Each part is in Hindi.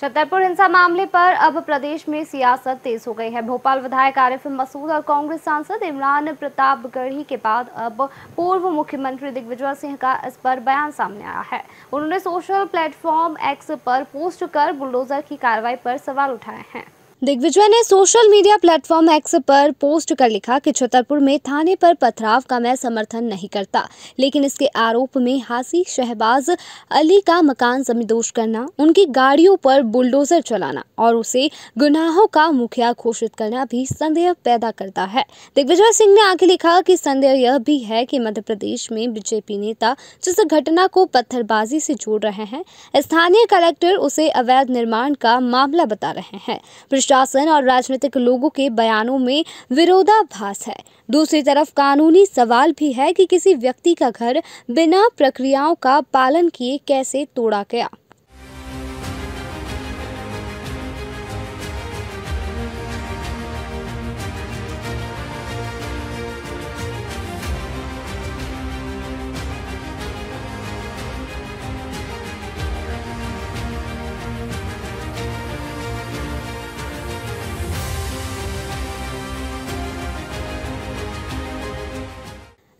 छतरपुर हिंसा मामले पर अब प्रदेश में सियासत तेज हो गई है भोपाल विधायक आरिफ मसूद और कांग्रेस सांसद इमरान प्रताप गढ़ी के बाद अब पूर्व मुख्यमंत्री दिग्विजय सिंह का इस पर बयान सामने आया है उन्होंने सोशल प्लेटफॉर्म एक्स पर पोस्ट कर बुलडोजर की कार्रवाई पर सवाल उठाए हैं दिग्विजय ने सोशल मीडिया प्लेटफॉर्म एक्स पर पोस्ट कर लिखा कि छतरपुर में थाने पर पथराव का मैं समर्थन नहीं करता लेकिन इसके आरोप में हासी शहबाज अली का मकान जमीदोश करना उनकी गाड़ियों पर बुलडोजर चलाना और उसे गुनाहों का मुखिया घोषित करना भी संदेह पैदा करता है दिग्विजय सिंह ने आगे लिखा की संदेह यह भी है की मध्य प्रदेश में बीजेपी नेता जिस घटना को पत्थरबाजी से जोड़ रहे हैं स्थानीय कलेक्टर उसे अवैध निर्माण का मामला बता रहे हैं प्रशासन और राजनीतिक लोगों के बयानों में विरोधाभास है दूसरी तरफ कानूनी सवाल भी है कि किसी व्यक्ति का घर बिना प्रक्रियाओं का पालन किए कैसे तोड़ा गया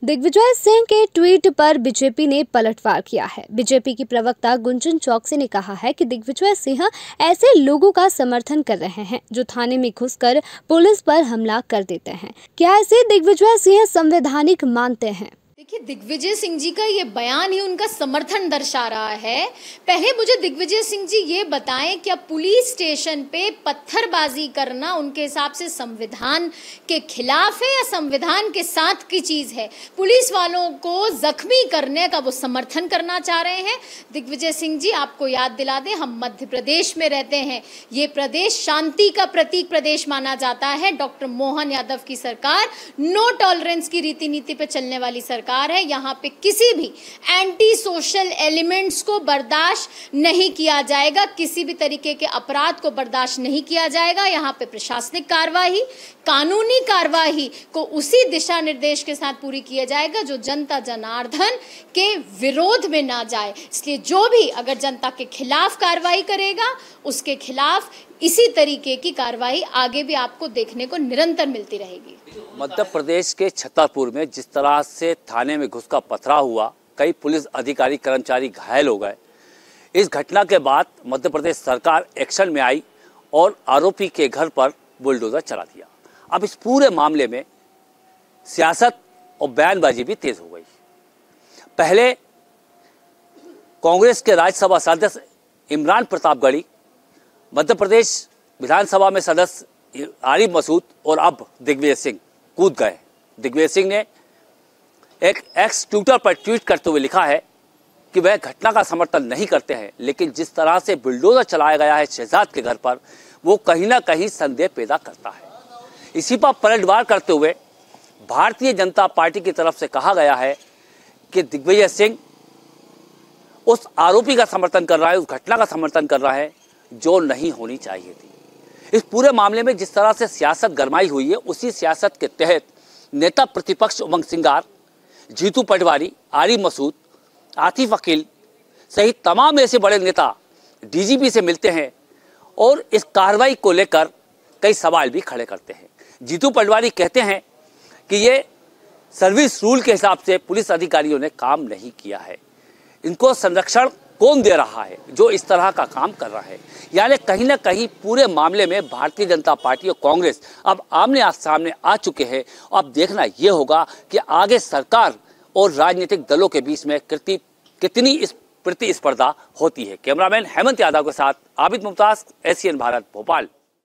दिग्विजय सिंह के ट्वीट पर बीजेपी ने पलटवार किया है बीजेपी की प्रवक्ता गुंजन चौकसी ने कहा है कि दिग्विजय सिंह ऐसे लोगों का समर्थन कर रहे हैं जो थाने में घुसकर पुलिस पर हमला कर देते हैं क्या इसे दिग्विजय सिंह संवैधानिक मानते हैं देखिए दिग्विजय सिंह जी का ये बयान ही उनका समर्थन दर्शा रहा है पहले मुझे दिग्विजय सिंह जी ये बताएं क्या पुलिस स्टेशन पे पत्थरबाजी करना उनके हिसाब से संविधान के खिलाफ है या संविधान के साथ की चीज़ है पुलिस वालों को जख्मी करने का वो समर्थन करना चाह रहे हैं दिग्विजय सिंह जी आपको याद दिला दें हम मध्य प्रदेश में रहते हैं ये प्रदेश शांति का प्रतीक प्रदेश माना जाता है डॉक्टर मोहन यादव की सरकार नो टॉलरेंस की रीति नीति पर चलने वाली सरकार सरकार है यहाँ पे किसी भी एंटी सोशल एलिमेंट्स को बर्दाश्त नहीं किया जाएगा किसी भी तरीके के अपराध को बर्दाश्त नहीं किया जाएगा यहाँ पे प्रशासनिक कार्यवाही कानूनी कार्यवाही को उसी दिशा निर्देश के साथ पूरी किया जाएगा जो जनता जनार्दन के विरोध में ना जाए इसलिए जो भी अगर जनता के खिलाफ कार्रवाई करेगा उसके खिलाफ इसी तरीके की कार्रवाई आगे भी आपको देखने को निरंतर मिलती रहेगी मध्य प्रदेश के छतरपुर में जिस तरह से थाने में घुस का पथरा हुआ कई पुलिस अधिकारी कर्मचारी घायल हो गए इस घटना के बाद मध्य प्रदेश सरकार एक्शन में आई और आरोपी के घर पर बुलडोजर चला दिया अब इस पूरे मामले में सियासत और बयानबाजी भी तेज हो गई पहले कांग्रेस के राज्यसभा सदस्य इमरान प्रताप गढ़ी मध्य प्रदेश विधानसभा में सदस्य आरिफ मसूद और अब दिग्विजय सिंह कूद गए दिग्विजय सिंह ने एक एक्स ट्विटर पर ट्वीट करते हुए लिखा है कि वह घटना का समर्थन नहीं करते हैं लेकिन जिस तरह से बुलडोजर चलाया गया है शहजाद के घर पर वो कहीं ना कहीं संदेह पैदा करता है इसी पर पलटवार करते हुए भारतीय जनता पार्टी की तरफ से कहा गया है कि दिग्विजय सिंह उस आरोपी का समर्थन कर रहा है उस घटना का समर्थन कर रहा है जो नहीं होनी चाहिए थी इस पूरे मामले में जिस तरह से सियासत गरमाई हुई है उसी सियासत के तहत नेता प्रतिपक्ष उमंग सिंगार जीतू पटवारी आरिफ मसूद आतिफ अकील सहित तमाम ऐसे बड़े नेता डीजीपी से मिलते हैं और इस कार्रवाई को लेकर कई सवाल भी खड़े करते हैं जीतू पटवारी कहते हैं कि ये सर्विस रूल के हिसाब से पुलिस अधिकारियों ने काम नहीं किया है इनको संरक्षण कौन दे रहा है जो इस तरह का काम कर रहा है यानी कहीं ना कहीं पूरे मामले में भारतीय जनता पार्टी और कांग्रेस अब आमने आज सामने आ चुके हैं अब देखना यह होगा कि आगे सरकार और राजनीतिक दलों के बीच में कृति कितनी इस प्रतिस्पर्धा होती है कैमरामैन हेमंत यादव के साथ आबिद मुमताज एशियन भारत भोपाल